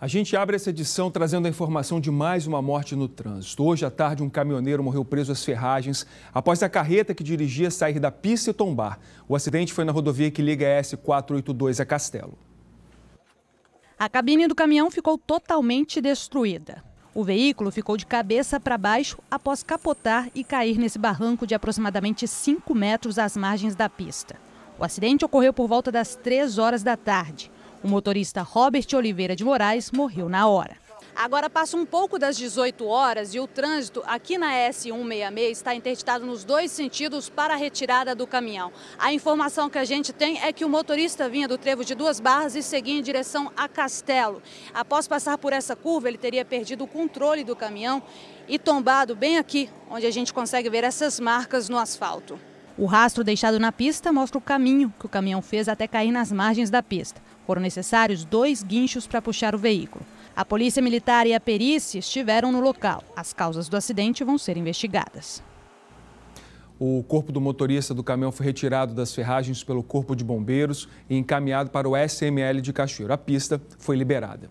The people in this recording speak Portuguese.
A gente abre essa edição trazendo a informação de mais uma morte no trânsito. Hoje à tarde, um caminhoneiro morreu preso às ferragens após a carreta que dirigia sair da pista e tombar. O acidente foi na rodovia que liga a S482 a Castelo. A cabine do caminhão ficou totalmente destruída. O veículo ficou de cabeça para baixo após capotar e cair nesse barranco de aproximadamente 5 metros às margens da pista. O acidente ocorreu por volta das 3 horas da tarde. O motorista Robert Oliveira de Moraes morreu na hora. Agora passa um pouco das 18 horas e o trânsito aqui na S166 está interditado nos dois sentidos para a retirada do caminhão. A informação que a gente tem é que o motorista vinha do trevo de duas barras e seguia em direção a Castelo. Após passar por essa curva, ele teria perdido o controle do caminhão e tombado bem aqui, onde a gente consegue ver essas marcas no asfalto. O rastro deixado na pista mostra o caminho que o caminhão fez até cair nas margens da pista. Foram necessários dois guinchos para puxar o veículo. A polícia militar e a perícia estiveram no local. As causas do acidente vão ser investigadas. O corpo do motorista do caminhão foi retirado das ferragens pelo Corpo de Bombeiros e encaminhado para o SML de Cachoeiro. A pista foi liberada.